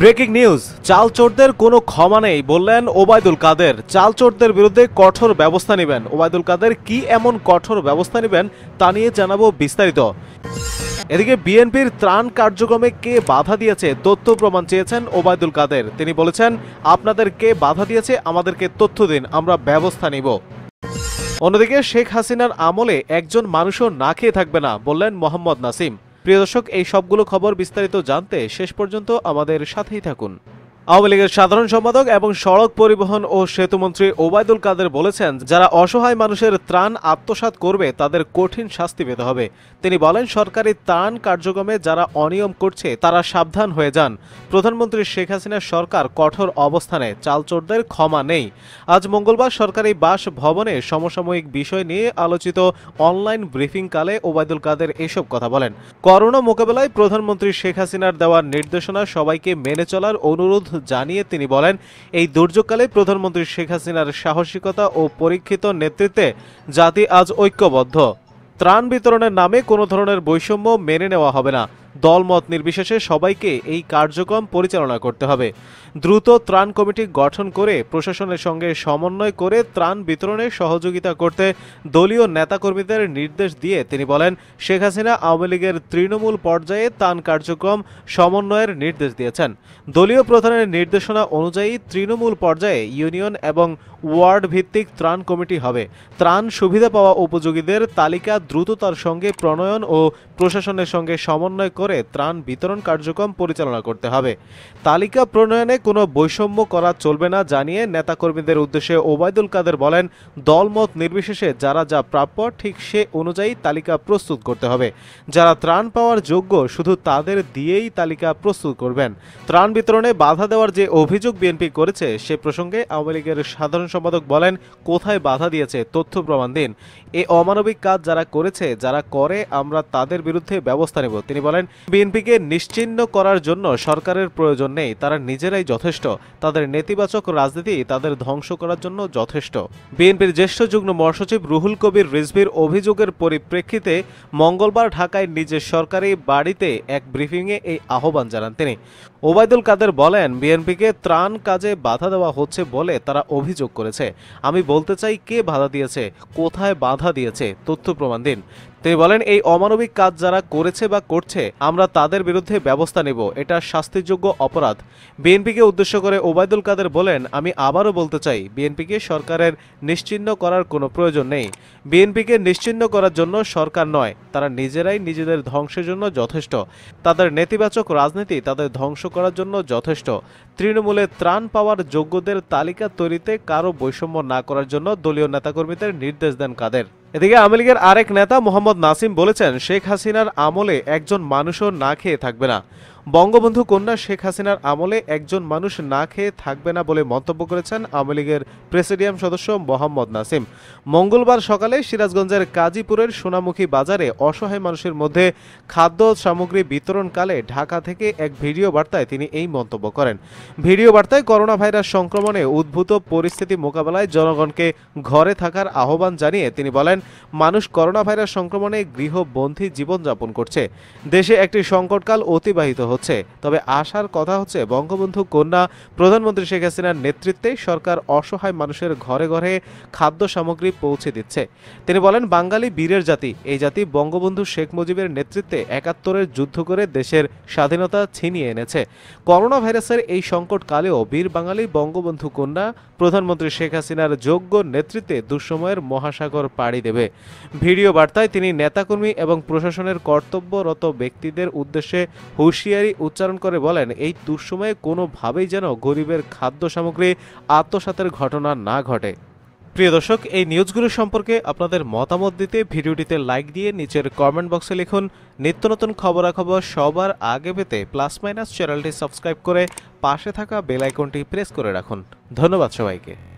breaking news চালচোরদের কোনো ক্ষমা নেই বললেন ওবায়দুল কাদের চালচোরদের বিরুদ্ধে কঠোর ব্যবস্থা নেবেন ওবায়দুল কাদের কি এমন কঠোর ব্যবস্থা নেবেন তা নিয়ে জানাবো বিস্তারিত এদিকে বিএনপির ত্রাণ কার্যক্রমে কে বাধা দিয়েছে তথ্য প্রমাণ চেয়েছেন ওবায়দুল কাদের তিনি বলেছেন আপনাদের কে বাধা দিয়েছে আমাদেরকে তথ্য দিন আমরা ব্যবস্থা নিব অন্যদিকে শেখ হাসিনার আমলে একজন মানুষও না খেয়ে থাকবে না বললেন মোহাম্মদ নাসিম প্রিয় দর্শক এই সবগুলো খবর বিস্তারিত জানতে শেষ পর্যন্ত আমাদের সাথেই থাকুন আওয়ামী লীগের সাধারণ সম্পাদক এবং সড়ক পরিবহন ও সেতুমন্ত্রী ওবায়দুল কাদের বলেছেন যারা অসহায় মানুষের ত্রাণ আত্মসাত করবে তাদের কঠিন শাস্তি পেতে হবে তিনি বলেন সরকারি ত্রাণ কার্যক্রমে যারা অনিয়ম করছে তারা সাবধান হয়ে যান প্রধানমন্ত্রী শেখ হাসিনার সরকার কঠোর অবস্থানে চালচোরদের ক্ষমা নেই আজ মঙ্গলবার সরকারি বাস ভবনে সমসাময়িক বিষয় নিয়ে আলোচিত অনলাইন ব্রিফিংকালে ওবায়দুল কাদের এসব কথা বলেন করোনা মোকাবেলায় প্রধানমন্ত্রী শেখ হাসিনার দেওয়ার নির্দেশনা সবাইকে মেনে চলার অনুরোধ জানিয়ে তিনি বলেন এই দুর্যোগকালে প্রধানমন্ত্রী শেখ হাসিনার সাহসিকতা ও পরীক্ষিত নেতৃত্বে জাতি আজ ঐক্যবদ্ধ ত্রাণ বিতরণের নামে কোনো ধরনের বৈষম্য মেনে নেওয়া হবে না দলমত নির্বিশেষে সবাইকে এই কার্যক্রম পরিচালনা করতে হবে দ্রুত ত্রাণ কমিটি গঠন করে প্রশাসনের সঙ্গে সমন্বয় করে ত্রাণ বিতরণে সহযোগিতা করতে দলীয় নেতাকর্মীদের নির্দেশ দিয়ে তিনি বলেন শেখ হাসিনা আওয়ামী লীগের তৃণমূল পর্যায়ে ত্রাণ কার্যক্রম সমন্বয়ের নির্দেশ দিয়েছেন দলীয় প্রধানের নির্দেশনা অনুযায়ী তৃণমূল পর্যায়ে ইউনিয়ন এবং ওয়ার্ড ভিত্তিক ত্রাণ কমিটি হবে ত্রাণ সুবিধা পাওয়া উপযোগীদের তালিকা দ্রুততার সঙ্গে প্রণয়ন ও প্রশাসনের সঙ্গে সমন্বয় করে ত্রাণ বিতরণ কার্যক্রম পরিচালনা করতে হবে তালিকা প্রণয়নে কোনো বৈষম্য করা চলবে না জানিয়ে নেতাকর্মীদের উদ্দেশ্যে ওবায়দুল কাদের বলেন দলমত নির্বিশেষে যারা যা প্রাপ্য ঠিক সে অনুযায়ী তালিকা প্রস্তুত করতে হবে যারা ত্রাণ পাওয়ার যোগ্য শুধু তাদের দিয়েই তালিকা প্রস্তুত করবেন ত্রাণ বিতরণে বাধা দেওয়ার যে অভিযোগ বিএনপি করেছে সে প্রসঙ্গে আওয়ামী লীগের সাধারণ সম্পাদক বলেন কোথায় বাধা দিয়েছে তথ্য প্রমাণ দিন এ অমানবিক কাজ যারা করেছে যারা করে আমরা তাদের বিরুদ্ধে ব্যবস্থা নেব তিনি বলেন বিএনপিকে নিশ্চিহ্ন করার জন্য সরকারের প্রয়োজন নেই তারা নিজেরাই যথেষ্ট তাদের নেতিবাচক রাজনীতি তাদের ধ্বংস করার জন্য যথেষ্ট বিএনপির জ্যেষ্ঠ যুগ্ম মহাসচিব রুহুল কবির রিজভির অভিযোগের পরিপ্রেক্ষিতে মঙ্গলবার ঢাকায় নিজের সরকারি বাড়িতে এক ব্রিফিংয়ে এই আহ্বান জানান তিনি ওবায়দুল কাদের বলেন বিএনপিকে ত্রাণ কাজে বাধা দেওয়া হচ্ছে বলে তারা অভিযোগ করেছে আমি বলতে চাই কে বাধা দিয়েছে কোথায় বাধা দিয়েছে তথ্য প্রমাণ দিন তিনি বলেন এই অমানবিক কাজ যারা করেছে বা করছে আমরা তাদের বিরুদ্ধে ব্যবস্থা নেব এটা শাস্তিযোগ্য অপরাধ বিএনপিকে উদ্দেশ্য করে ওবায়দুল কাদের বলেন আমি আবারও বলতে চাই বিএনপিকে সরকারের নিশ্চিহ্ন করার কোনো প্রয়োজন নেই বিএনপিকে নিশ্চিহ্ন করার জন্য সরকার নয় তারা নিজেরাই নিজেদের ধ্বংসের জন্য যথেষ্ট তাদের নেতিবাচক রাজনীতি তাদের ধ্বংস করার জন্য যথেষ্ট তৃণমূলে ত্রাণ পাওয়ার যোগ্যদের তালিকা তৈরিতে কারো বৈষম্য না করার জন্য দলীয় নেতাকর্মীদের নির্দেশ দেন কাদের এদিকে আওয়ামী লীগের আরেক নেতা মোহাম্মদ নাসিম বলেছেন শেখ হাসিনার আমলে একজন মানুষও না খেয়ে থাকবে না বঙ্গবন্ধু কন্যা শেখ হাসিনার আমলে একজন মানুষ না খেয়ে থাকবে না বলে মন্তব্য করেছেন আওয়ামী লীগের প্রেসিডিয়াম সদস্য মোহাম্মদ নাসিম মঙ্গলবার সকালে সিরাজগঞ্জের কাজীপুরের সোনামুখী বাজারে অসহায় মানুষের মধ্যে খাদ্য সামগ্রী বিতরণকালে ঢাকা থেকে এক ভিডিও বার্তায় তিনি এই মন্তব্য করেন ভিডিও বার্তায় করোনা ভাইরাস সংক্রমণে উদ্ভূত পরিস্থিতি মোকাবেলায় জনগণকে ঘরে থাকার আহ্বান জানিয়ে তিনি বলেন মানুষ করোনা ভাইরাস সংক্রমণে গৃহবন্ধী জীবনযাপন করছে দেশে একটি সংকটকাল অতিবাহিত হচ্ছে হচ্ছে তবে আশার কথা হচ্ছে বঙ্গবন্ধু কন্যা প্রধানমন্ত্রী শেখ হাসিনার নেতৃত্বে সরকার অসহায় মানুষের ঘরে ঘরে খাদ্য সামগ্রী পৌঁছে দিচ্ছে তিনি বলেন বাঙালি বীরের জাতি এই জাতি বঙ্গবন্ধু শেখ মুজিবের নেতৃত্বে একাত্তরের যুদ্ধ করে দেশের স্বাধীনতা ছিনিয়ে এনেছে করোনা ভাইরাসের এই সংকটকালেও বীর বাঙালি বঙ্গবন্ধু কন্যা প্রধানমন্ত্রী শেখ হাসিনার যোগ্য নেতৃত্বে দুঃসময়ের মহাসাগর পাড়ি দেবে ভিডিও বার্তায় তিনি নেতাকর্মী এবং প্রশাসনের কর্তব্যরত ব্যক্তিদের উদ্দেশ্যে হুঁশিয়ারি হুঁশিয়ারি উচ্চারণ করে বলেন এই দুঃসময়ে কোনোভাবেই যেন গরিবের খাদ্য সামগ্রী আত্মসাতের ঘটনা না ঘটে প্রিয় দর্শক এই নিউজগুলো সম্পর্কে আপনাদের মতামত দিতে ভিডিওটিতে লাইক দিয়ে নিচের কমেন্ট বক্সে লিখুন নিত্য নতুন খবরাখবর সবার আগে পেতে প্লাস মাইনাস চ্যানেলটি সাবস্ক্রাইব করে পাশে থাকা বেলাইকনটি প্রেস করে রাখুন ধন্যবাদ সবাইকে